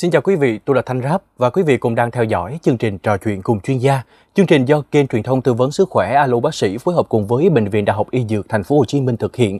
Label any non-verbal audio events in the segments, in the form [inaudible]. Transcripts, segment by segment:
Xin chào quý vị, tôi là Thanh Ráp và quý vị cùng đang theo dõi chương trình trò chuyện cùng chuyên gia. Chương trình do kênh truyền thông tư vấn sức khỏe Alo bác sĩ phối hợp cùng với bệnh viện Đại học Y Dược Thành phố Hồ Chí Minh thực hiện.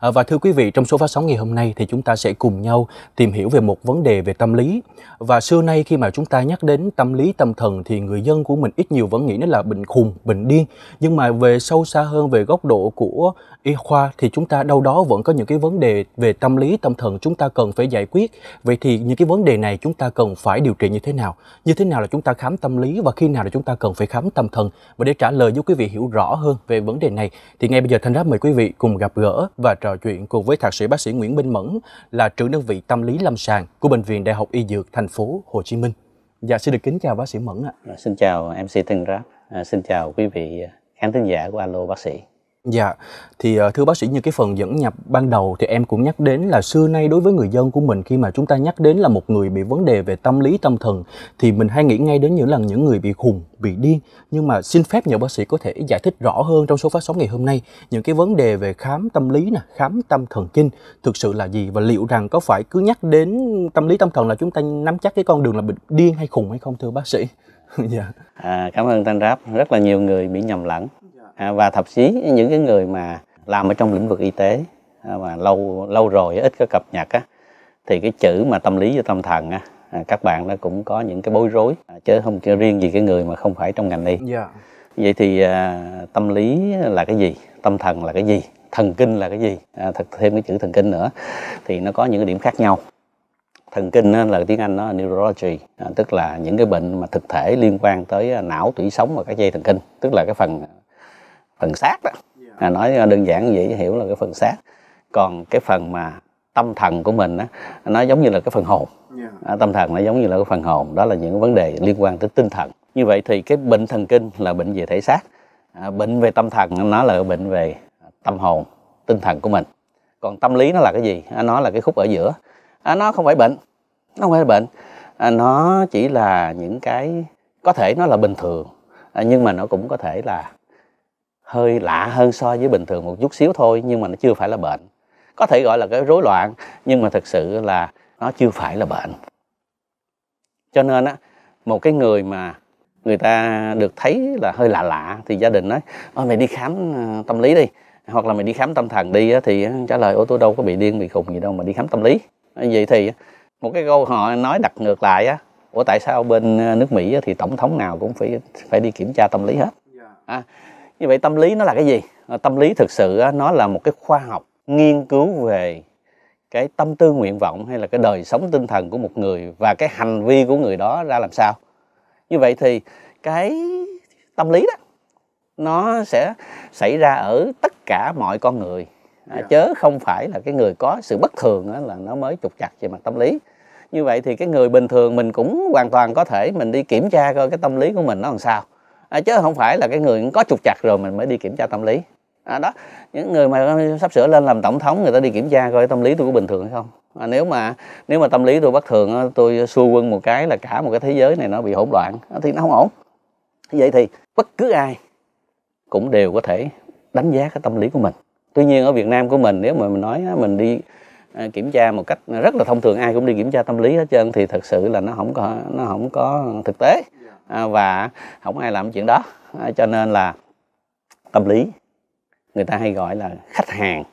À, và thưa quý vị, trong số phát sóng ngày hôm nay thì chúng ta sẽ cùng nhau tìm hiểu về một vấn đề về tâm lý. Và xưa nay khi mà chúng ta nhắc đến tâm lý tâm thần thì người dân của mình ít nhiều vẫn nghĩ nó là bệnh khùng, bệnh điên. Nhưng mà về sâu xa hơn về góc độ của y khoa thì chúng ta đâu đó vẫn có những cái vấn đề về tâm lý tâm thần chúng ta cần phải giải quyết vậy thì những cái vấn đề này chúng ta cần phải điều trị như thế nào như thế nào là chúng ta khám tâm lý và khi nào là chúng ta cần phải khám tâm thần và để trả lời giúp quý vị hiểu rõ hơn về vấn đề này thì ngay bây giờ thanh đáp mời quý vị cùng gặp gỡ và trò chuyện cùng với thạc sĩ bác sĩ Nguyễn Minh Mẫn là trưởng đơn vị tâm lý lâm sàng của bệnh viện Đại học Y Dược thành phố Hồ Chí Minh. Dạ xin được kính chào bác sĩ Mẫn ạ. Dạ, xin chào MC Tân Ráp, à, xin chào quý vị khán thính giả của Alo bác sĩ. Dạ, thì ờ, thưa bác sĩ như cái phần dẫn nhập ban đầu thì em cũng nhắc đến là xưa nay đối với người dân của mình khi mà chúng ta nhắc đến là một người bị vấn đề về tâm lý tâm thần thì mình hay nghĩ ngay đến những lần những người bị khùng, bị điên. Nhưng mà xin phép nhờ bác sĩ có thể giải thích rõ hơn trong số phát sóng ngày hôm nay những cái vấn đề về khám tâm lý nè, khám tâm thần kinh thực sự là gì và liệu rằng có phải cứ nhắc đến tâm lý tâm thần là chúng ta nắm chắc cái con đường là bị điên hay khùng hay không thưa bác sĩ? [laughs] dạ. À, cảm ơn Thanh Ráp, rất là nhiều người bị nhầm lẫn À, và thậm chí những cái người mà làm ở trong lĩnh vực y tế mà lâu lâu rồi ít có cập nhật á thì cái chữ mà tâm lý và tâm thần á à, các bạn nó cũng có những cái bối rối à, chứ không chỉ riêng gì cái người mà không phải trong ngành y yeah. Dạ. vậy thì tâm lý là cái gì tâm thần là cái gì thần kinh là cái gì à, thật thêm cái chữ thần kinh nữa thì nó có những cái điểm khác nhau thần kinh là tiếng anh nó neurology tức là những cái bệnh mà thực thể liên quan tới não tủy sống và các dây thần kinh tức là cái phần phần xác đó dạ. à, nói đơn giản vậy hiểu là cái phần xác còn cái phần mà tâm thần của mình á nó giống như là cái phần hồn dạ. à, tâm thần nó giống như là cái phần hồn đó là những vấn đề liên quan tới tinh thần như vậy thì cái bệnh thần kinh là bệnh về thể xác à, bệnh về tâm thần nó là bệnh về tâm hồn tinh thần của mình còn tâm lý nó là cái gì à, nó là cái khúc ở giữa à, nó không phải bệnh nó không phải bệnh à, nó chỉ là những cái có thể nó là bình thường à, nhưng mà nó cũng có thể là hơi lạ hơn so với bình thường một chút xíu thôi nhưng mà nó chưa phải là bệnh có thể gọi là cái rối loạn nhưng mà thực sự là nó chưa phải là bệnh cho nên á một cái người mà người ta được thấy là hơi lạ lạ thì gia đình nói ôi mày đi khám ờ, tâm lý đi hoặc là mày đi khám tâm thần đi thì trả lời ô tôi đâu có bị điên bị khùng gì đâu mà đi khám tâm lý vậy thì một cái câu họ nói đặt ngược lại á ủa tại sao bên ờ, nước mỹ thì tổng thống nào cũng phải phải đi kiểm tra tâm lý hết dạ. à, như vậy tâm lý nó là cái gì ờ, tâm lý thực sự nó là một cái khoa học nghiên cứu về cái tâm tư nguyện vọng hay là cái đời sống tinh thần của một người và cái hành vi của người đó ra làm sao như vậy thì cái tâm lý đó nó sẽ xảy ra ở tất cả mọi con người yeah. À, dạ. chớ không phải là cái người có sự bất thường là nó mới trục chặt về mặt tâm lý như vậy thì cái người bình thường mình cũng hoàn toàn có thể mình đi kiểm tra coi cái tâm lý của mình nó làm sao à, chứ không phải là cái người có trục chặt rồi mình mới đi kiểm tra tâm lý à, đó những người mà sắp sửa lên làm tổng thống người ta đi kiểm tra coi tâm lý tôi có bình thường hay không à, nếu mà nếu mà tâm lý tôi bất thường tôi xua quân một cái là cả một cái thế giới này nó bị hỗn loạn à, thì nó không ổn vậy thì bất cứ ai cũng đều có thể đánh giá cái tâm lý của mình tuy nhiên ở việt nam của mình nếu mà mình nói mình đi à, kiểm tra một cách rất là thông thường ai cũng đi kiểm tra tâm lý hết trơn thì thật sự là nó không có nó không có thực tế À, và không ai làm chuyện đó à, cho nên là tâm lý người ta hay gọi là khách hàng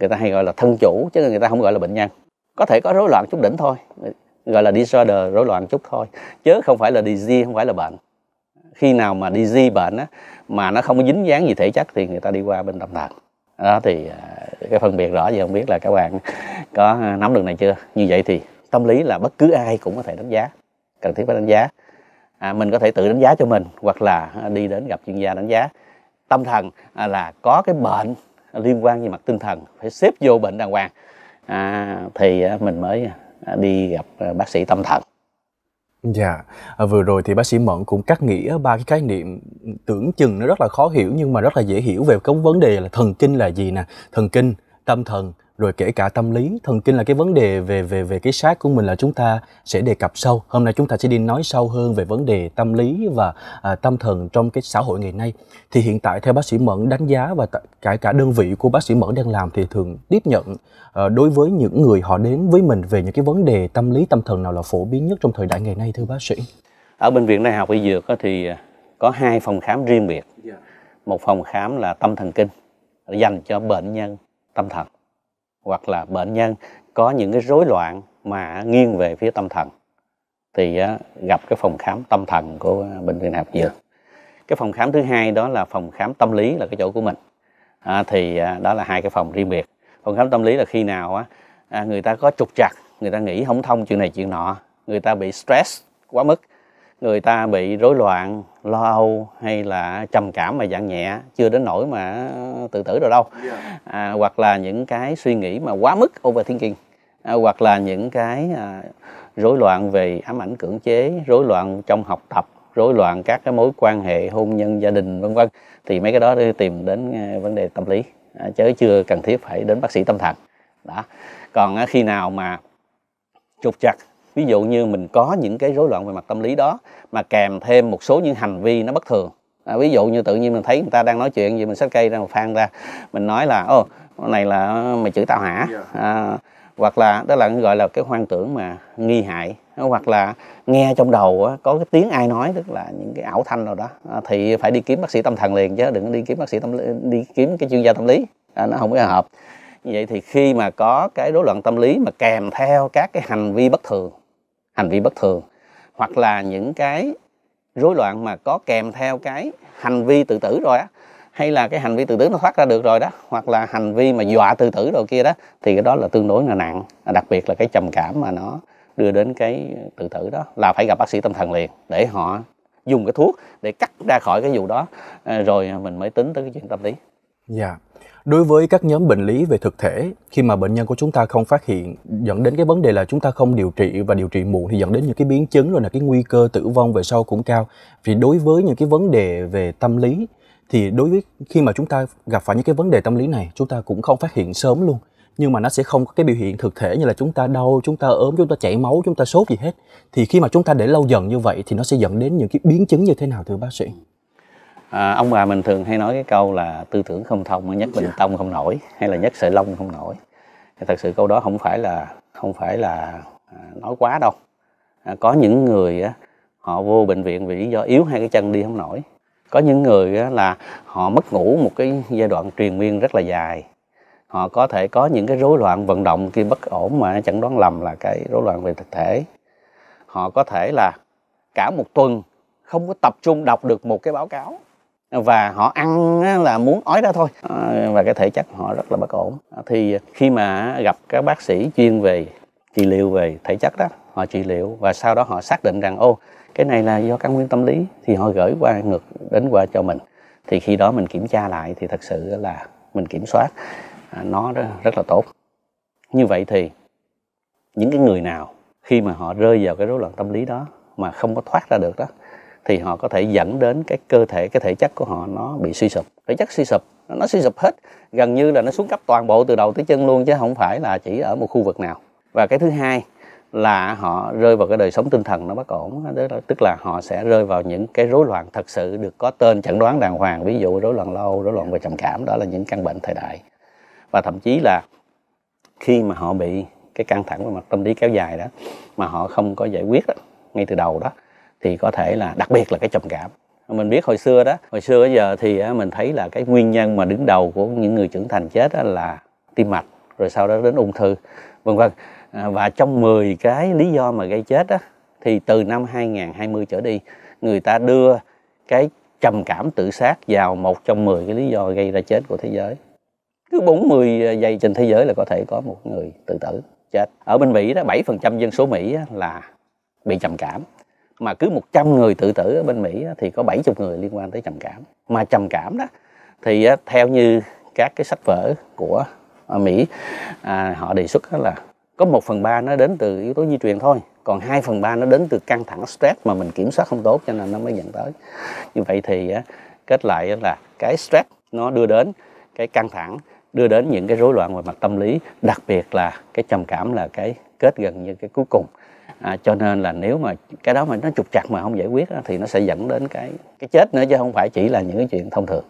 người ta hay gọi là thân chủ chứ người ta không gọi là bệnh nhân có thể có rối loạn chút đỉnh thôi gọi là disorder rối loạn chút thôi chứ không phải là disease không phải là bệnh khi nào mà disease bệnh á, mà nó không có dính dáng gì thể chất thì người ta đi qua bên tâm thần đó thì à, cái phân biệt rõ gì không biết là các bạn có nắm được này chưa như vậy thì tâm lý là bất cứ ai cũng có thể đánh giá cần thiết phải đánh giá à, mình có thể tự đánh giá cho mình hoặc là à, đi đến gặp chuyên gia đánh giá tâm thần à, là có cái bệnh liên quan về mặt tinh thần phải xếp vô bệnh đàng hoàng à, thì à, mình mới đi gặp bác sĩ tâm thần Dạ, yeah. vừa rồi thì bác sĩ mẫn cũng cắt nghĩa ba cái khái niệm tưởng chừng nó rất là khó hiểu nhưng mà rất là dễ hiểu về cái vấn đề là thần kinh là gì nè, thần kinh, tâm thần rồi kể cả tâm lý thần kinh là cái vấn đề về về về cái xác của mình là chúng ta sẽ đề cập sâu hôm nay chúng ta sẽ đi nói sâu hơn về vấn đề tâm lý và à, tâm thần trong cái xã hội ngày nay thì hiện tại theo bác sĩ mẫn đánh giá và cả cả đơn vị của bác sĩ mẫn đang làm thì thường tiếp nhận à, đối với những người họ đến với mình về những cái vấn đề tâm lý tâm thần nào là phổ biến nhất trong thời đại ngày nay thưa bác sĩ ở bệnh viện đại học y dược thì có hai phòng khám riêng biệt dạ. một phòng khám là tâm thần kinh dành cho bệnh nhân tâm thần hoặc là bệnh nhân có những cái rối loạn mà nghiêng về phía tâm thần thì gặp cái phòng khám tâm thần của bệnh viện Học Dược. Cái phòng khám thứ hai đó là phòng khám tâm lý là cái chỗ của mình. À, thì à, đó là hai cái phòng riêng biệt. Phòng khám tâm lý là khi nào á à, người ta có trục trặc, người ta nghĩ không thông chuyện này chuyện nọ, người ta bị stress quá mức người ta bị rối loạn lo âu hay là trầm cảm mà dạng nhẹ chưa đến nỗi mà tự tử rồi đâu dạ. à, hoặc là những cái suy nghĩ mà quá mức overthinking à, hoặc là những cái à, rối loạn về ám ảnh cưỡng chế rối loạn trong học tập rối loạn các cái mối quan hệ hôn nhân gia đình vân vân thì mấy cái đó đi tìm đến à, vấn đề tâm lý à, chứ chưa cần thiết phải đến bác sĩ tâm thần đó còn à, khi nào mà trục chặt ví dụ như mình có những cái rối loạn về mặt tâm lý đó mà kèm thêm một số những hành vi nó bất thường à, ví dụ như tự nhiên mình thấy người ta đang nói chuyện gì mình xách cây ra một phan ra mình nói là ô này là mày chữ tao hả dạ. à, hoặc là đó là gọi là cái hoang tưởng mà nghi hại hoặc là nghe trong đầu có cái tiếng ai nói tức là những cái ảo thanh nào đó à, thì phải đi kiếm bác sĩ tâm thần liền chứ đừng đi kiếm bác sĩ tâm lý, đi kiếm cái chuyên gia tâm lý à, nó không có hợp như vậy thì khi mà có cái rối loạn tâm lý mà kèm theo các cái hành vi bất thường hành vi bất thường hoặc là những cái rối loạn mà có kèm theo cái hành vi tự tử rồi á hay là cái hành vi tự tử nó thoát ra được rồi đó hoặc là hành vi mà dọa tự tử rồi kia đó thì cái đó là tương đối là nặng đặc biệt là cái trầm cảm mà nó đưa đến cái tự tử đó là phải gặp bác sĩ tâm thần liền để họ dùng cái thuốc để cắt ra khỏi cái vụ đó à, rồi mình mới tính tới cái chuyện tâm lý dạ yeah đối với các nhóm bệnh lý về thực thể khi mà bệnh nhân của chúng ta không phát hiện dẫn đến cái vấn đề là chúng ta không điều trị và điều trị muộn thì dẫn đến những cái biến chứng rồi là cái nguy cơ tử vong về sau cũng cao vì đối với những cái vấn đề về tâm lý thì đối với khi mà chúng ta gặp phải những cái vấn đề tâm lý này chúng ta cũng không phát hiện sớm luôn nhưng mà nó sẽ không có cái biểu hiện thực thể như là chúng ta đau, chúng ta ốm, chúng ta chảy máu, chúng ta sốt gì hết. Thì khi mà chúng ta để lâu dần như vậy thì nó sẽ dẫn đến những cái biến chứng như thế nào thưa bác sĩ? à, ông bà mình thường hay nói cái câu là tư tưởng không thông nhất bình dạ. tông không nổi hay là nhất sợi lông không nổi thì thật sự câu đó không phải là không phải là à, nói quá đâu à, có những người á, họ vô bệnh viện vì lý do yếu hai cái chân đi không nổi có những người á, là họ mất ngủ một cái giai đoạn truyền miên rất là dài họ có thể có những cái rối loạn vận động khi bất ổn mà chẳng đoán lầm là cái rối loạn về thực thể họ có thể là cả một tuần không có tập trung đọc được một cái báo cáo và họ ăn là muốn ói ra thôi ờ, và cái thể chất họ rất là bất ổn ờ, thì khi mà gặp các bác sĩ chuyên về trị liệu về thể chất đó họ trị liệu và sau đó họ xác định rằng ô cái này là do căn nguyên tâm lý thì họ gửi qua ngược đến qua cho mình thì khi đó mình kiểm tra lại thì thật sự là mình kiểm soát à, nó rất là tốt như vậy thì những cái người nào khi mà họ rơi vào cái rối loạn tâm lý đó mà không có thoát ra được đó thì họ có thể dẫn đến cái cơ thể cái thể chất của họ nó bị suy sụp thể chất suy sụp nó, suy sụp hết gần như là nó xuống cấp toàn bộ từ đầu tới chân luôn chứ không phải là chỉ ở một khu vực nào và cái thứ hai là họ rơi vào cái đời sống tinh thần nó bất ổn tức là họ sẽ rơi vào những cái rối loạn thật sự được có tên chẩn đoán đàng hoàng ví dụ rối loạn lo âu rối loạn về trầm cảm đó là những căn bệnh thời đại và thậm chí là khi mà họ bị cái căng thẳng về mặt tâm lý kéo dài đó mà họ không có giải quyết đó, ngay từ đầu đó thì có thể là đặc biệt là cái trầm cảm mình biết hồi xưa đó hồi xưa bây giờ thì mình thấy là cái nguyên nhân mà đứng đầu của những người trưởng thành chết là tim mạch rồi sau đó đến ung thư vân vân à, và trong 10 cái lý do mà gây chết đó, thì từ năm 2020 trở đi người ta đưa cái trầm cảm tự sát vào một trong 10 cái lý do gây ra chết của thế giới cứ 40 giây trên thế giới là có thể có một người tự tử chết ở bên Mỹ đó 7% dân số Mỹ là bị trầm cảm mà cứ 100 người tự tử ở bên Mỹ thì có 70 người liên quan tới trầm cảm. Mà trầm cảm đó thì theo như các cái sách vở của ờ, Mỹ à, họ đề xuất là có 1 phần 3 nó đến từ yếu tố di truyền thôi còn 2 phần 3 nó đến từ căng thẳng stress mà mình kiểm soát không tốt cho nên nó mới dẫn tới như vậy thì kết lại là cái stress nó đưa đến cái căng thẳng đưa đến những cái rối loạn về mặt tâm lý đặc biệt là cái trầm cảm là cái kết gần như cái cuối cùng à, cho nên là nếu mà cái đó mà nó trục trặc mà không giải quyết á, thì nó sẽ dẫn đến cái cái chết nữa chứ không phải chỉ là những cái chuyện thông thường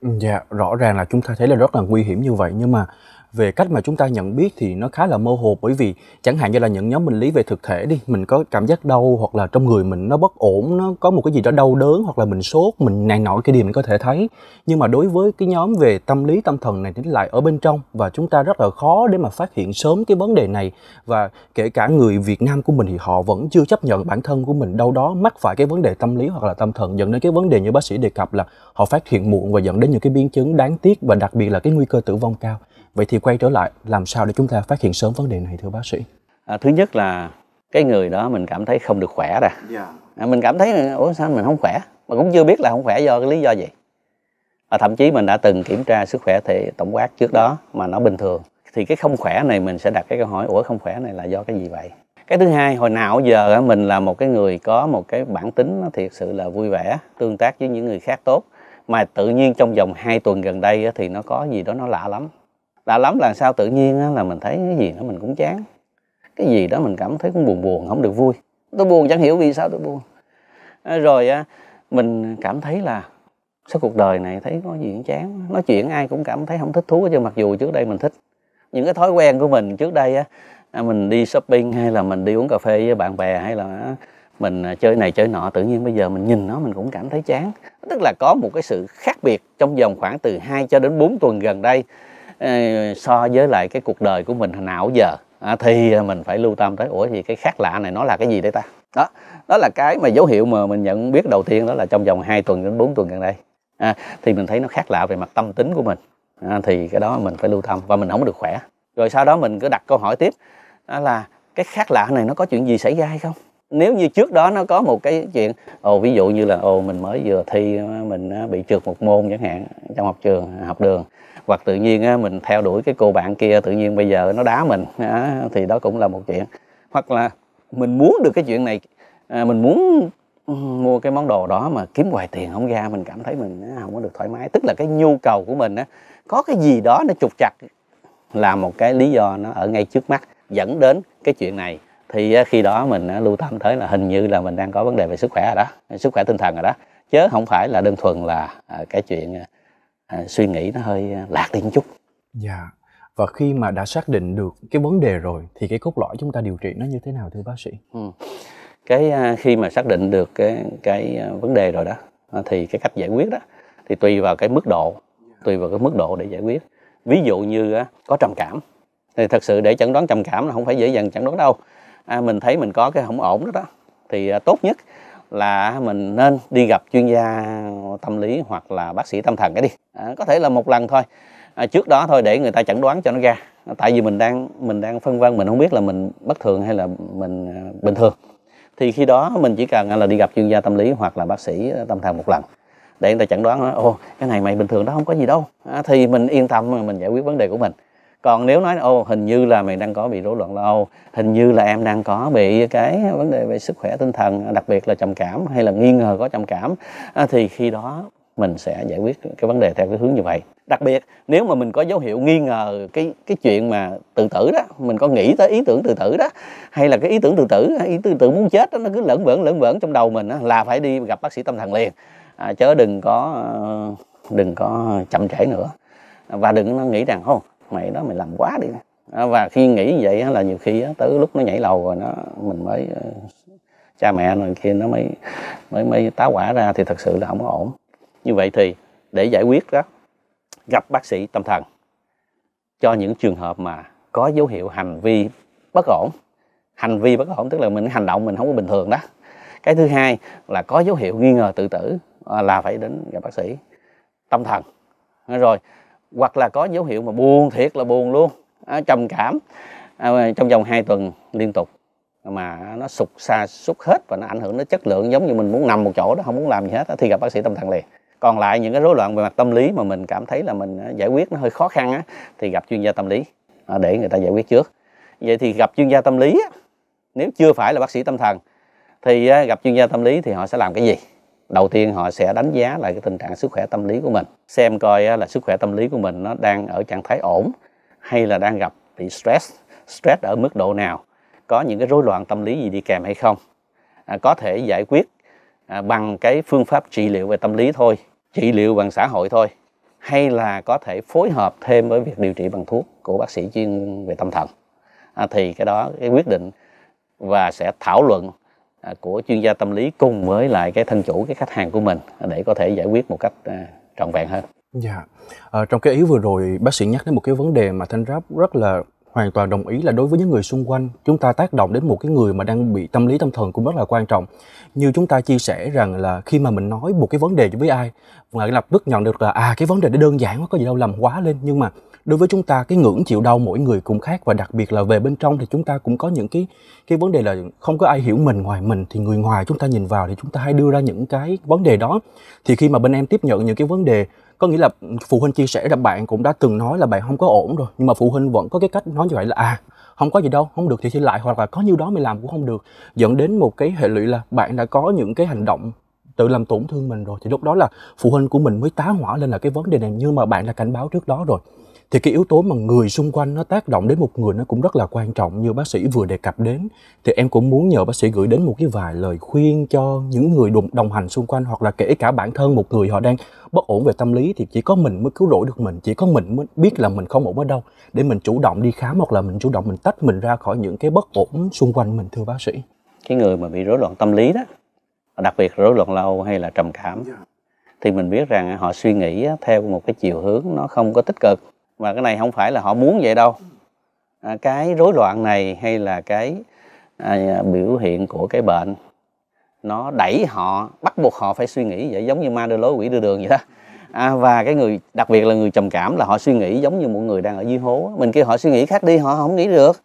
ừ, dạ rõ ràng là chúng ta thấy là rất là nguy hiểm như vậy nhưng mà về cách mà chúng ta nhận biết thì nó khá là mơ hồ bởi vì chẳng hạn như là những nhóm bệnh lý về thực thể đi mình có cảm giác đau hoặc là trong người mình nó bất ổn nó có một cái gì đó đau đớn hoặc là mình sốt mình này nọ cái điều mình có thể thấy nhưng mà đối với cái nhóm về tâm lý tâm thần này thì lại ở bên trong và chúng ta rất là khó để mà phát hiện sớm cái vấn đề này và kể cả người Việt Nam của mình thì họ vẫn chưa chấp nhận bản thân của mình đâu đó mắc phải cái vấn đề tâm lý hoặc là tâm thần dẫn đến cái vấn đề như bác sĩ đề cập là họ phát hiện muộn và dẫn đến những cái biến chứng đáng tiếc và đặc biệt là cái nguy cơ tử vong cao Vậy thì quay trở lại, làm sao để chúng ta phát hiện sớm vấn đề này thưa bác sĩ? À, thứ nhất là cái người đó mình cảm thấy không được khỏe rồi. Yeah. Dạ. À, mình cảm thấy ủa sao mình không khỏe? Mà cũng chưa biết là không khỏe do cái lý do gì. Và thậm chí mình đã từng kiểm tra sức khỏe thể tổng quát trước đó mà nó bình thường. Thì cái không khỏe này mình sẽ đặt cái câu hỏi ủa không khỏe này là do cái gì vậy? cái thứ hai hồi nào giờ mình là một cái người có một cái bản tính nó thiệt sự là vui vẻ tương tác với những người khác tốt mà tự nhiên trong vòng 2 tuần gần đây thì nó có gì đó nó lạ lắm đã lắm là sao tự nhiên là mình thấy cái gì đó mình cũng chán cái gì đó mình cảm thấy cũng buồn buồn không được vui tôi buồn chẳng hiểu vì sao tôi buồn ờ, rồi mình cảm thấy là sao cuộc đời này thấy có gì cũng chán nói chuyện ai cũng cảm thấy không thích thú cho mặc dù trước đây mình thích những cái thói quen của mình trước đây á à, mình đi shopping hay là mình đi uống cà phê với bạn bè hay là à, mình à, chơi này chơi nọ tự nhiên bây giờ mình nhìn nó mình cũng cảm thấy chán tức là có một cái sự khác biệt trong vòng khoảng từ 2 cho đến 4 tuần gần đây so với lại cái cuộc đời của mình hồi nào giờ à, thì à, mình phải lưu tâm tới ủa thì cái khác lạ này nó là cái gì đấy ta đó đó là cái mà dấu hiệu mà mình nhận biết đầu tiên đó là trong vòng 2 tuần đến 4 tuần gần đây à, thì mình thấy nó khác lạ về mặt tâm tính của mình à, thì cái đó mình phải lưu tâm và mình không được khỏe rồi sau đó mình cứ đặt câu hỏi tiếp đó là cái khác lạ này nó có chuyện gì xảy ra hay không nếu như trước đó nó có một cái chuyện ồ ví dụ như là ồ mình mới vừa thi mình bị trượt một môn chẳng hạn trong học trường học đường hoặc tự nhiên á, mình theo đuổi cái cô bạn kia tự nhiên bây giờ nó đá mình á, thì đó cũng là một chuyện hoặc là mình muốn được cái chuyện này à, mình muốn ừ, mua cái món đồ đó mà kiếm hoài tiền không ra mình cảm thấy mình không có được thoải mái tức là cái nhu cầu của mình á, có cái gì đó nó trục chặt là một cái lý do nó ở ngay trước mắt dẫn đến cái chuyện này thì khi đó mình lưu tâm tới là hình như là mình đang có vấn đề về sức khỏe rồi đó sức khỏe tinh thần rồi đó chứ không phải là đơn thuần là à, cái chuyện à, à, suy nghĩ nó hơi à, lạc đi một chút dạ và khi mà đã xác định được cái vấn đề rồi thì cái cốt lõi chúng ta điều trị nó như thế nào thưa bác sĩ ừ. cái à, khi mà xác định được cái cái à, vấn đề rồi đó à, thì cái cách giải quyết đó thì tùy vào cái mức độ tùy vào cái mức độ để giải quyết ví dụ như á, có trầm cảm thì thật sự để chẩn đoán trầm cảm là không phải dễ dàng chẩn đoán đâu à, mình thấy mình có cái không ổn đó đó thì à, tốt nhất là mình nên đi gặp chuyên gia tâm lý hoặc là bác sĩ tâm thần cái đi à, có thể là một lần thôi à, trước đó thôi để người ta chẩn đoán cho nó ra tại vì mình đang mình đang phân vân mình không biết là mình bất thường hay là mình à, bình thường thì khi đó mình chỉ cần là đi gặp chuyên gia tâm lý hoặc là bác sĩ tâm thần một lần để người ta chẩn đoán ô cái này mày bình thường đó không có gì đâu à, thì mình yên tâm mình giải quyết vấn đề của mình còn nếu nói ô hình như là mày đang có bị rối loạn lo âu hình như là em đang có bị cái vấn đề về sức khỏe tinh thần đặc biệt là trầm cảm hay là nghi ngờ có trầm cảm à, thì khi đó mình sẽ giải quyết cái vấn đề theo cái hướng như vậy đặc biệt nếu mà mình có dấu hiệu nghi ngờ cái cái chuyện mà tự tử đó mình có nghĩ tới ý tưởng tự tử đó hay là cái ý tưởng tự tử ý tưởng tự muốn chết đó nó cứ lẫn vẩn lẫn vẩn trong đầu mình đó, là phải đi gặp bác sĩ tâm thần liền à, chớ đừng có ờ, đừng có chậm trễ nữa và đừng nó nghĩ rằng không mày đó mày làm quá đi à, và khi nghĩ vậy là nhiều khi tới lúc nó nhảy lầu rồi nó mình mới ờ, cha mẹ rồi kia nó mới mới mới tá quả ra thì thật sự là không có ổn như vậy thì để giải quyết đó gặp bác sĩ tâm thần cho những trường hợp mà có dấu hiệu hành vi bất ổn hành vi bất ổn tức là mình hành động mình không có bình thường đó cái thứ hai là có dấu hiệu nghi ngờ tự tử à, là phải đến gặp bác sĩ tâm thần rồi hoặc là có dấu hiệu mà buồn thiệt là buồn luôn à, trầm cảm à, trong vòng 2 tuần liên tục mà nó sụt xa sút hết và nó ảnh hưởng đến chất lượng giống như mình muốn nằm một chỗ đó không muốn làm gì hết thì gặp bác sĩ tâm thần liền còn lại những cái rối loạn về mặt tâm lý mà mình cảm thấy là mình à, giải quyết nó hơi khó khăn á, thì gặp chuyên gia tâm lý à, để người ta giải quyết trước vậy thì gặp chuyên gia tâm lý nếu chưa phải là bác sĩ tâm thần thì à, gặp chuyên gia tâm lý thì họ sẽ làm cái gì đầu tiên họ sẽ đánh giá lại cái tình trạng sức khỏe tâm lý của mình xem coi là sức khỏe tâm lý của mình nó đang ở trạng thái ổn hay là đang gặp bị stress stress ở mức độ nào có những cái rối loạn tâm lý gì đi kèm hay không à, có thể giải quyết à, bằng cái phương pháp trị liệu về tâm lý thôi trị liệu bằng xã hội thôi hay là có thể phối hợp thêm với việc điều trị bằng thuốc của bác sĩ chuyên về tâm thần à, thì cái đó cái quyết định và sẽ thảo luận À, của chuyên gia tâm lý cùng với lại cái thân chủ cái khách hàng của mình để có thể giải quyết một cách à, trọn vẹn hơn. Dạ. À, trong cái ý vừa rồi bác sĩ nhắc đến một cái vấn đề mà Thanh Ráp rất là hoàn toàn đồng ý là đối với những người xung quanh chúng ta tác động đến một cái người mà đang bị tâm lý tâm thần cũng rất là quan trọng như chúng ta chia sẻ rằng là khi mà mình nói một cái vấn đề với ai ngay lập tức nhận được là à cái vấn đề nó đơn giản quá có gì đâu làm quá lên nhưng mà đối với chúng ta cái ngưỡng chịu đau mỗi người cũng khác và đặc biệt là về bên trong thì chúng ta cũng có những cái cái vấn đề là không có ai hiểu mình ngoài mình thì người ngoài chúng ta nhìn vào thì chúng ta hay đưa ra những cái vấn đề đó thì khi mà bên em tiếp nhận những cái vấn đề có nghĩa là phụ huynh chia sẻ là bạn cũng đã từng nói là bạn không có ổn rồi nhưng mà phụ huynh vẫn có cái cách nói như vậy là à không có gì đâu không được thì xin lại hoặc là có nhiêu đó mày làm cũng không được dẫn đến một cái hệ lụy là bạn đã có những cái hành động tự làm tổn thương mình rồi thì lúc đó là phụ huynh của mình mới tá hỏa lên là cái vấn đề này nhưng mà bạn đã cảnh báo trước đó rồi thì cái yếu tố mà người xung quanh nó tác động đến một người nó cũng rất là quan trọng như bác sĩ vừa đề cập đến thì em cũng muốn nhờ bác sĩ gửi đến một cái vài lời khuyên cho những người đồng, đồng hành xung quanh hoặc là kể cả bản thân một người họ đang bất ổn về tâm lý thì chỉ có mình mới cứu rỗi được mình chỉ có mình mới biết là mình không ổn ở đâu để mình chủ động đi khám hoặc là mình chủ động mình tách mình ra khỏi những cái bất ổn xung quanh mình thưa bác sĩ cái người mà bị rối loạn tâm lý đó đặc biệt rối loạn lâu hay là trầm cảm dạ. thì mình biết rằng họ suy nghĩ theo một cái chiều hướng nó không có tích cực và cái này không phải là họ muốn vậy đâu à, cái rối loạn này hay là cái à, biểu hiện của cái bệnh nó đẩy họ bắt buộc họ phải suy nghĩ vậy giống như ma đưa lối quỷ đưa đường vậy đó à, và cái người đặc biệt là người trầm cảm là họ suy nghĩ giống như một người đang ở dưới hố mình kêu họ suy nghĩ khác đi họ không nghĩ được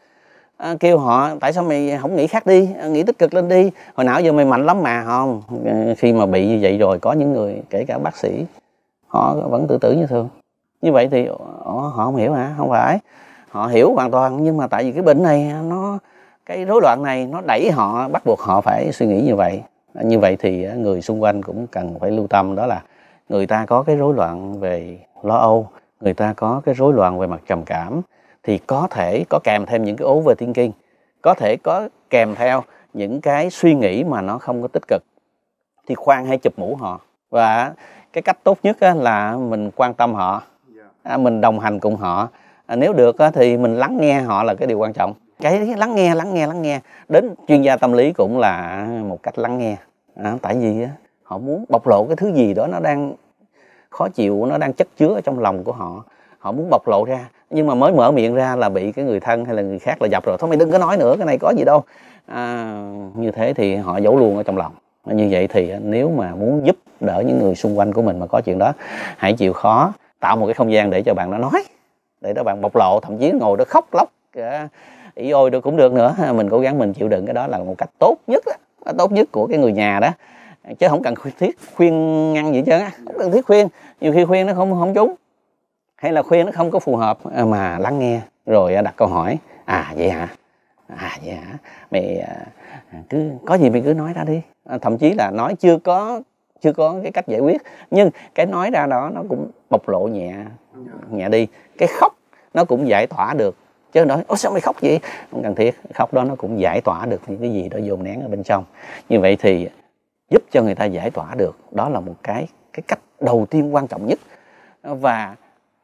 à, kêu họ tại sao mày không nghĩ khác đi à, nghĩ tích cực lên đi hồi não giờ mày mạnh lắm mà không khi mà bị như vậy rồi có những người kể cả bác sĩ họ vẫn tự tử như thường như vậy thì họ không hiểu hả không phải họ hiểu hoàn toàn nhưng mà tại vì cái bệnh này nó cái rối loạn này nó đẩy họ bắt buộc họ phải suy nghĩ như vậy như vậy thì người xung quanh cũng cần phải lưu tâm đó là người ta có cái rối loạn về lo âu người ta có cái rối loạn về mặt trầm cảm thì có thể có kèm thêm những cái ố về thiên kinh có thể có kèm theo những cái suy nghĩ mà nó không có tích cực thì khoan hay chụp mũ họ và cái cách tốt nhất là mình quan tâm họ À, mình đồng hành cùng họ à, nếu được thì mình lắng nghe họ là cái điều quan trọng cái lắng nghe lắng nghe lắng nghe đến chuyên gia tâm lý cũng là một cách lắng nghe à, tại vì họ muốn bộc lộ cái thứ gì đó nó đang khó chịu nó đang chất chứa ở trong lòng của họ họ muốn bộc lộ ra nhưng mà mới mở miệng ra là bị cái người thân hay là người khác là dập rồi thôi mày đừng có nói nữa cái này có gì đâu à, như thế thì họ giấu luôn ở trong lòng như vậy thì nếu mà muốn giúp đỡ những người xung quanh của mình mà có chuyện đó hãy chịu khó tạo một cái không gian để cho bạn nó nói để đó bạn bộc lộ thậm chí ngồi đó khóc lóc ý ôi tôi cũng được nữa mình cố gắng mình chịu đựng cái đó là một cách tốt nhất đó, à, tốt nhất của cái người nhà đó à, chứ không cần thiết khuyên ngăn gì chứ không cần thiết khuyên nhiều khi khuyên nó không không trúng hay là khuyên nó không có phù hợp à, mà lắng nghe rồi đặt câu hỏi à vậy hả à vậy hả mày cứ có gì mày cứ nói ra đi thậm chí là nói chưa có chưa có cái cách giải quyết nhưng cái nói ra đó nó cũng bộc lộ nhẹ dạ. nhẹ đi cái khóc nó cũng giải tỏa được chứ nói ôi sao mày khóc vậy không cần thiết khóc đó nó cũng giải tỏa được những cái gì đó dồn nén ở bên trong như vậy thì giúp cho người ta giải tỏa được đó là một cái cái cách đầu tiên quan trọng nhất và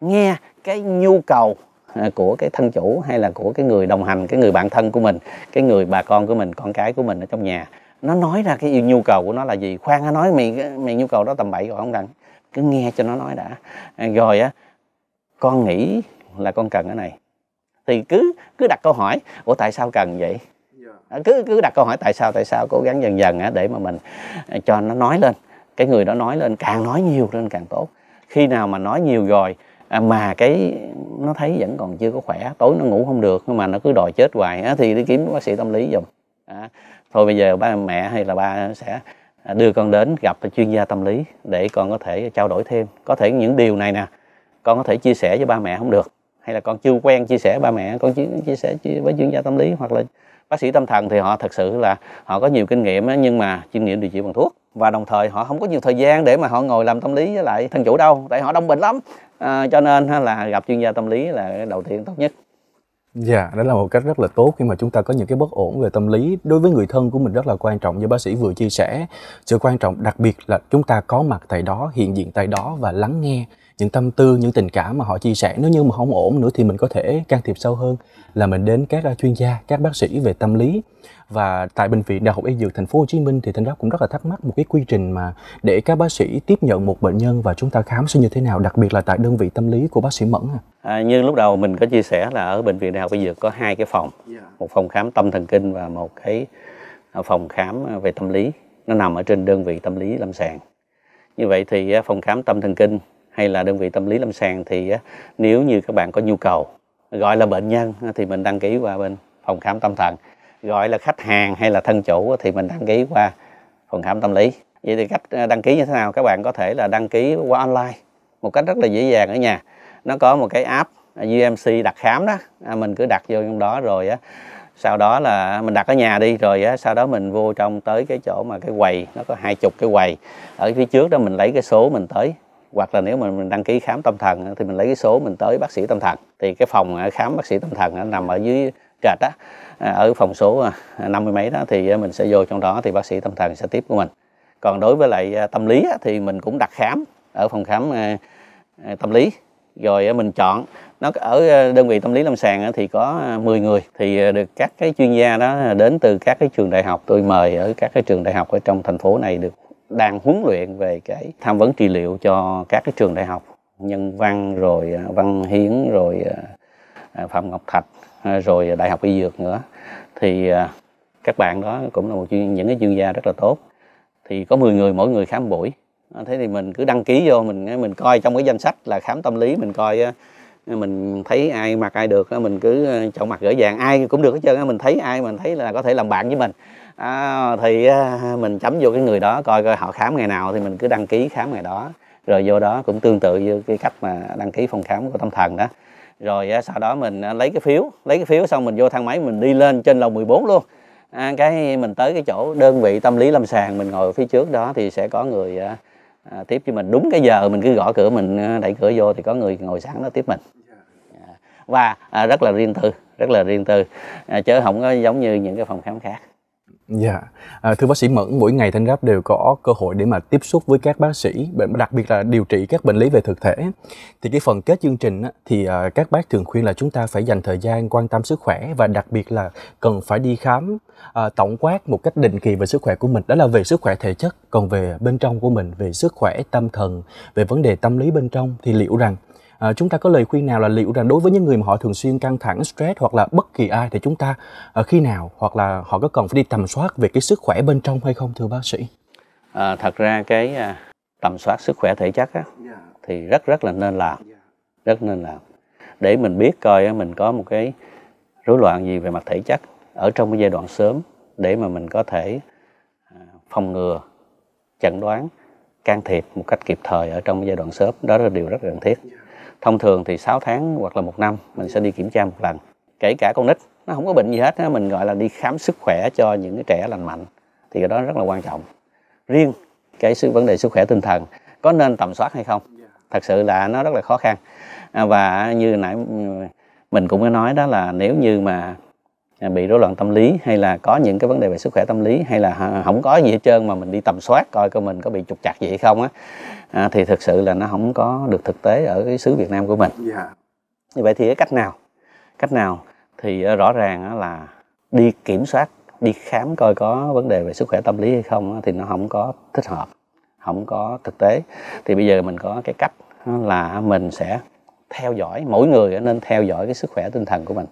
nghe cái nhu cầu à, của cái thân chủ hay là của cái người đồng hành cái người bạn thân của mình cái người bà con của mình con cái của mình ở trong nhà nó nói ra cái nhu cầu của nó là gì khoan nó nói mày mày nhu cầu đó tầm bậy rồi không cần cứ nghe cho nó nói đã à, rồi á con nghĩ là con cần cái này thì cứ cứ đặt câu hỏi ủa tại sao cần vậy dạ. à, cứ cứ đặt câu hỏi tại sao tại sao cố gắng dần dần á để mà mình à, cho nó nói lên cái người đó nói lên càng nói nhiều lên càng tốt khi nào mà nói nhiều rồi mà cái nó thấy vẫn còn chưa có khỏe tối nó ngủ không được nhưng mà nó cứ đòi chết hoài thì đi kiếm bác sĩ tâm lý dùm à, thôi bây giờ ba mẹ hay là ba sẽ đưa con đến gặp chuyên gia tâm lý để con có thể trao đổi thêm có thể những điều này nè con có thể chia sẻ với ba mẹ không được hay là con chưa quen chia sẻ ba mẹ con chia, chia sẻ với chuyên gia tâm lý hoặc là bác sĩ tâm thần thì họ thật sự là họ có nhiều kinh nghiệm nhưng mà kinh nghiệm điều trị bằng thuốc và đồng thời họ không có nhiều thời gian để mà họ ngồi làm tâm lý với lại thân chủ đâu tại họ đông bệnh lắm à, cho nên là gặp chuyên gia tâm lý là đầu tiên tốt nhất Dạ, đó là một cách rất là tốt khi mà chúng ta có những cái bất ổn về tâm lý đối với người thân của mình rất là quan trọng như bác sĩ vừa chia sẻ. Sự quan trọng đặc biệt là chúng ta có mặt tại đó, hiện diện tại đó và lắng nghe những tâm tư những tình cảm mà họ chia sẻ nếu như mà không ổn nữa thì mình có thể can thiệp sâu hơn là mình đến các à, chuyên gia các bác sĩ về tâm lý và tại bệnh viện đại học y dược thành phố hồ chí minh thì thanh đó cũng rất là thắc mắc một cái quy trình mà để các bác sĩ tiếp nhận một bệnh nhân và chúng ta khám sẽ như thế nào đặc biệt là tại đơn vị tâm lý của bác sĩ mẫn à, như lúc đầu mình có chia sẻ là ở bệnh viện đại học y dược có hai cái phòng dạ. một phòng khám tâm thần kinh và một cái à, phòng khám à, về tâm lý nó nằm ở trên đơn vị tâm lý lâm sàng như vậy thì phòng khám tâm thần kinh hay là đơn vị tâm lý lâm sàng thì nếu như các bạn có nhu cầu gọi là bệnh nhân thì mình đăng ký qua bên phòng khám tâm thần gọi là khách hàng hay là thân chủ thì mình đăng ký qua phòng khám tâm lý vậy thì cách à, đăng ký như thế nào các bạn có thể là đăng ký qua online một cách rất là dễ dàng ở nhà nó có một cái app à, UMC đặt khám đó à, mình cứ đặt vô trong đó rồi á sau đó là mình đặt ở nhà đi rồi á sau đó mình vô trong tới cái chỗ mà cái quầy nó có hai chục cái quầy ở phía trước đó mình lấy cái số mình tới hoặc là nếu mà mình đăng ký khám tâm thần thì mình lấy cái số mình tới bác sĩ tâm thần thì cái phòng à, khám bác sĩ tâm thần nằm ở dưới trệt á à, ở phòng số à, năm mươi mấy đó thì mình sẽ vô trong đó thì bác sĩ tâm thần sẽ tiếp của mình còn đối với lại tâm lý thì mình cũng đặt khám ở phòng khám tâm lý rồi mình chọn nó ở đơn vị tâm lý lâm sàng thì có 10 người thì được các cái chuyên gia đó đến từ các cái trường đại học tôi mời ở các cái trường đại học ở trong thành phố này được đang huấn luyện về cái tham vấn trị liệu cho các cái trường đại học nhân văn rồi à, văn hiến rồi à, à, phạm ngọc thạch rồi đại học y dược nữa thì các bạn đó cũng là một những cái chuyên gia rất là tốt thì có 10 người mỗi người khám buổi thế thì mình cứ đăng ký vô mình mình coi trong cái danh sách là khám tâm lý mình coi mình thấy ai mặc ai được mình cứ chọn mặt gửi vàng ai cũng được hết trơn mình thấy ai mình thấy là có thể làm bạn với mình à, thì à, mình chấm vô cái người đó coi coi họ khám ngày nào thì mình cứ đăng ký khám ngày đó rồi vô đó cũng tương tự như cái cách mà đăng ký phòng khám của tâm thần đó rồi à, sau đó mình à, lấy cái phiếu lấy cái phiếu xong mình vô thang máy mình đi lên trên lầu 14 luôn à, cái mình tới cái chỗ đơn vị tâm lý lâm sàng mình ngồi phía trước đó thì sẽ có người à, tiếp cho mình đúng cái giờ mình cứ gõ cửa mình đẩy cửa vô thì có người ngồi sẵn đó tiếp mình dạ. và à, rất là riêng tư rất là riêng tư à, chứ không có giống như những cái phòng khám khác Dạ, à, thưa bác sĩ Mẫn, mỗi ngày Thanh Ráp đều có cơ hội để mà tiếp xúc với các bác sĩ, đặc biệt là điều trị các bệnh lý về thực thể. Thì cái phần kết chương trình thì à, các bác thường khuyên là chúng ta phải dành thời gian quan tâm sức khỏe và đặc biệt là cần phải đi khám à, tổng quát một cách định kỳ về sức khỏe của mình. Đó là về sức khỏe thể chất, còn về bên trong của mình, về sức khỏe tâm thần, về vấn đề tâm lý bên trong thì liệu rằng à, chúng ta có lời khuyên nào là liệu rằng đối với những người mà họ thường xuyên căng thẳng stress hoặc là bất kỳ ai thì chúng ta à, khi nào hoặc là họ có cần phải đi tầm soát về cái sức khỏe bên trong hay không thưa bác sĩ à, thật ra cái à, tầm soát sức khỏe thể chất á, thì rất rất là nên làm rất nên làm để mình biết coi mình có một cái rối loạn gì về mặt thể chất ở trong cái giai đoạn sớm để mà mình có thể à, phòng ngừa chẩn đoán can thiệp một cách kịp thời ở trong giai đoạn sớm đó là điều rất cần thiết thông thường thì 6 tháng hoặc là một năm mình sẽ đi kiểm tra một lần kể cả con nít nó không có bệnh gì hết mình gọi là đi khám sức khỏe cho những cái trẻ lành mạnh thì cái đó rất là quan trọng riêng cái sự vấn đề sức khỏe tinh thần có nên tầm soát hay không dạ. thật sự là nó rất là khó khăn à, và như nãy mình cũng có nói đó là nếu như mà À, bị rối loạn tâm lý hay là có những cái vấn đề về sức khỏe tâm lý hay là không có gì hết trơn mà mình đi tầm soát coi coi mình có bị trục chặt gì hay không á à, thì thực sự là nó không có được thực tế ở cái xứ Việt Nam của mình yeah. Dạ. như vậy thì cái cách nào cách nào thì ờ, rõ ràng là đi kiểm soát đi khám coi có vấn đề về sức khỏe tâm lý hay không thì nó không có thích hợp không có thực tế thì bây giờ mình có cái cách là mình sẽ theo dõi mỗi người nên theo dõi cái sức khỏe tinh thần của mình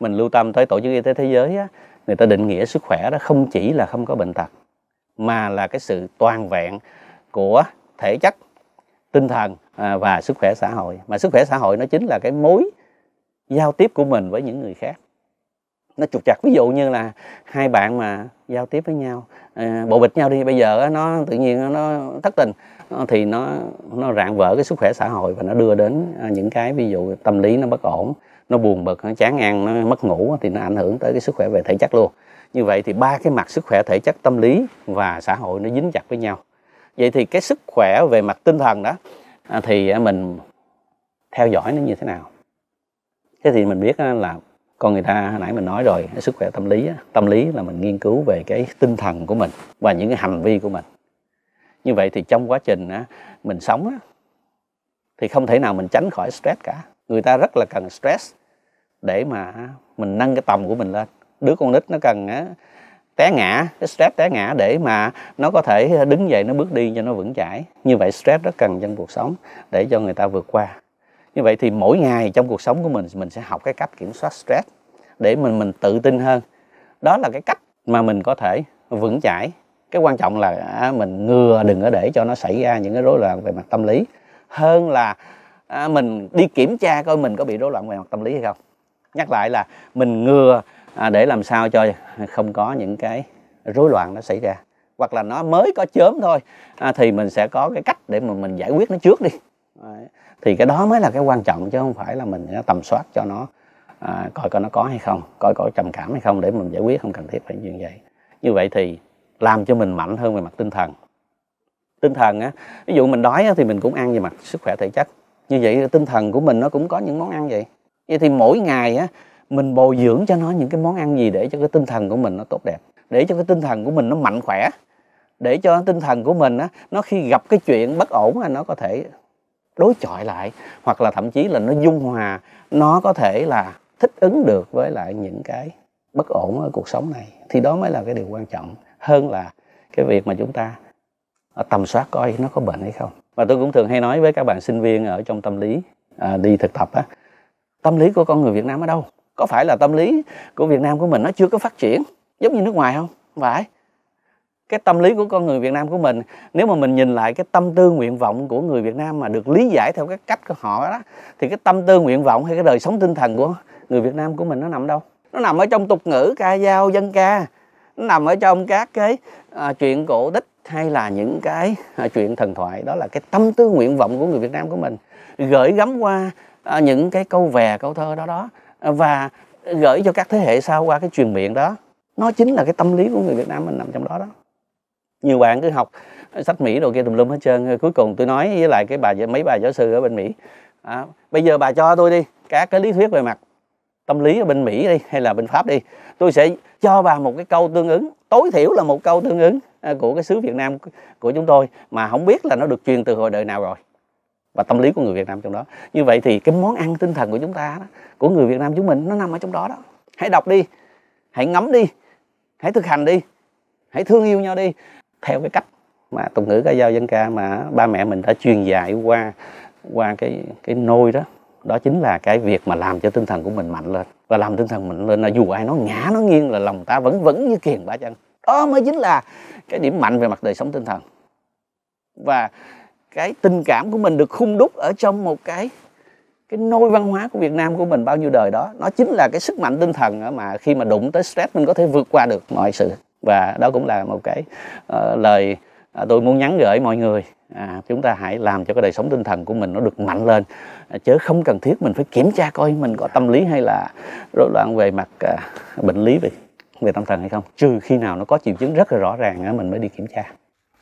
mình lưu tâm tới tổ chức y tế thế giới á, người ta định nghĩa sức khỏe đó không chỉ là không có bệnh tật mà là cái sự toàn vẹn của thể chất tinh thần à, và sức khỏe xã hội mà sức khỏe xã hội nó chính là cái mối giao tiếp của mình với những người khác nó trục chặt ví dụ như là hai bạn mà giao tiếp với nhau à, bộ bịch nhau đi bây giờ nó tự nhiên nó thất tình ờ, thì nó nó rạn vỡ cái sức khỏe xã hội và nó đưa đến à, những cái ví dụ tâm lý nó bất ổn nó buồn bực nó chán ăn nó mất ngủ thì nó ảnh hưởng tới cái sức khỏe về thể chất luôn như vậy thì ba cái mặt sức khỏe thể chất tâm lý và xã hội nó dính chặt với nhau vậy thì cái sức khỏe về mặt tinh thần đó à, thì mình theo dõi nó như thế nào thế thì mình biết là con người ta hồi nãy mình nói rồi sức khỏe tâm lý tâm lý là mình nghiên cứu về cái tinh thần của mình và những cái hành vi của mình như vậy thì trong quá trình mình sống thì không thể nào mình tránh khỏi stress cả người ta rất là cần stress để mà mình nâng cái tầm của mình lên đứa con nít nó cần té ngã cái stress té ngã để mà nó có thể đứng dậy nó bước đi cho nó vững chãi như vậy stress rất cần trong cuộc sống để cho người ta vượt qua như vậy thì mỗi ngày trong cuộc sống của mình mình sẽ học cái cách kiểm soát stress để mình mình tự tin hơn đó là cái cách mà mình có thể vững chãi cái quan trọng là mình ngừa đừng có để cho nó xảy ra những cái rối loạn về mặt tâm lý hơn là mình đi kiểm tra coi mình có bị rối loạn về mặt tâm lý hay không nhắc lại là mình ngừa à, để làm sao cho không có những cái rối loạn nó xảy ra hoặc là nó mới có chớm thôi à, thì mình sẽ có cái cách để mà mình giải quyết nó trước đi thì cái đó mới là cái quan trọng chứ không phải là mình tầm soát cho nó à, coi coi nó có hay không coi coi trầm cảm hay không để mình giải quyết không cần thiết phải như vậy như vậy thì làm cho mình mạnh hơn về mặt tinh thần tinh thần á ví dụ mình đói á, thì mình cũng ăn về mặt sức khỏe thể chất như vậy tinh thần của mình nó cũng có những món ăn vậy vậy thì mỗi ngày á mình bồi dưỡng cho nó những cái món ăn gì để cho cái tinh thần của mình nó tốt đẹp để cho cái tinh thần của mình nó mạnh khỏe để cho tinh thần của mình á nó khi gặp cái chuyện bất ổn là nó có thể đối chọi lại hoặc là thậm chí là nó dung hòa nó có thể là thích ứng được với lại những cái bất ổn ở cuộc sống này thì đó mới là cái điều quan trọng hơn là cái việc mà chúng ta à, tầm soát coi nó có bệnh hay không và tôi cũng thường hay nói với các bạn sinh viên ở trong tâm lý à, đi thực tập á tâm lý của con người Việt Nam ở đâu có phải là tâm lý của Việt Nam của mình nó chưa có phát triển giống như nước ngoài không? không phải cái tâm lý của con người Việt Nam của mình nếu mà mình nhìn lại cái tâm tư nguyện vọng của người Việt Nam mà được lý giải theo cái cách của họ đó thì cái tâm tư nguyện vọng hay cái đời sống tinh thần của người Việt Nam của mình nó nằm đâu nó nằm ở trong tục ngữ ca dao dân ca nó nằm ở trong các cái à, chuyện cổ tích hay là những cái à, chuyện thần thoại đó là cái tâm tư nguyện vọng của người Việt Nam của mình gửi gắm qua Ờ, những cái câu về câu thơ đó đó ờ, và gửi cho các thế hệ sau qua cái truyền miệng đó nó chính là cái tâm lý của người Việt Nam mình nằm trong đó đó nhiều bạn cứ học sách Mỹ đồ kia tùm lum hết trơn cuối cùng tôi nói với lại cái bà mấy bà giáo sư ở bên Mỹ à, bây giờ bà cho tôi đi các cái lý thuyết về mặt tâm lý ở bên Mỹ đi hay là bên Pháp đi tôi sẽ cho bà một cái câu tương ứng tối thiểu là một câu tương ứng ờ, của cái xứ Việt Nam của chúng tôi mà không biết là nó được truyền từ hồi đời nào rồi và tâm lý của người Việt Nam trong đó như vậy thì cái món ăn tinh thần của chúng ta đó, của người Việt Nam chúng mình nó nằm ở trong đó đó hãy đọc đi hãy ngắm đi hãy thực hành đi hãy thương yêu nhau đi theo cái cách mà tục ngữ ca dao dân ca mà ba mẹ mình đã truyền dạy qua qua cái cái nôi đó đó chính là cái việc mà làm cho tinh thần của mình mạnh lên và làm tinh thần mình lên là dù ai nó ngã nó nghiêng là lòng ta vẫn vững như kiền bá chân đó mới chính là cái điểm mạnh về mặt đời sống tinh thần và cái tình cảm của mình được khung đúc ở trong một cái cái nôi văn hóa của Việt Nam của mình bao nhiêu đời đó nó chính là cái sức mạnh tinh thần mà khi mà đụng tới stress mình có thể vượt qua được mọi sự và đó cũng là một cái uh, lời à, tôi muốn nhắn gửi mọi người à, chúng ta hãy làm cho cái đời sống tinh thần của mình nó được mạnh lên à, chứ không cần thiết mình phải kiểm tra coi mình có tâm lý hay là rối loạn về mặt à, bệnh lý về về tâm thần hay không trừ khi nào nó có triệu chứng rất là rõ ràng mình mới đi kiểm tra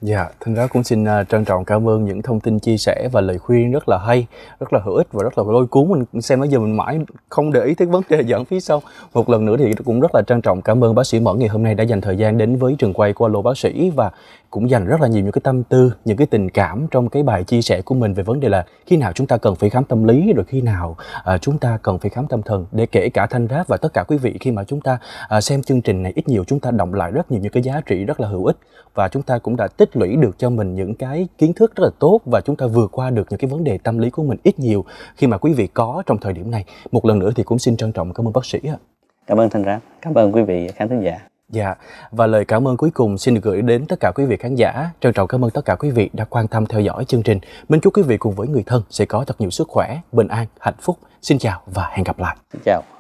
Dạ, thân đó cũng xin uh, trân trọng cảm ơn những thông tin chia sẻ và lời khuyên rất là hay, rất là hữu ích và rất là lôi cuốn mình xem bây giờ mình mãi không để ý tới vấn đề [laughs] dẫn phía sau. Một lần nữa thì cũng rất là trân trọng cảm ơn bác sĩ Mẫn ngày hôm nay đã dành thời gian đến với trường quay của Alo bác sĩ và cũng dành rất là nhiều những cái tâm tư, những cái tình cảm trong cái bài chia sẻ của mình về vấn đề là khi nào chúng ta cần phải khám tâm lý rồi khi nào uh, chúng ta cần phải khám tâm thần để kể cả thanh ráp và tất cả quý vị khi mà chúng ta uh, xem chương trình này ít nhiều chúng ta động lại rất nhiều những cái giá trị rất là hữu ích và chúng ta cũng đã tích tích lũy được cho mình những cái kiến thức rất là tốt và chúng ta vượt qua được những cái vấn đề tâm lý của mình ít nhiều khi mà quý vị có trong thời điểm này một lần nữa thì cũng xin trân trọng cảm ơn bác sĩ ạ cảm ơn thanh ra cảm ơn quý vị khán thính giả Dạ, và lời cảm ơn cuối cùng xin được gửi đến tất cả quý vị khán giả. Trân trọng cảm ơn tất cả quý vị đã quan tâm theo dõi chương trình. Mình chúc quý vị cùng với người thân sẽ có thật nhiều sức khỏe, bình an, hạnh phúc. Xin chào và hẹn gặp lại. Xin chào.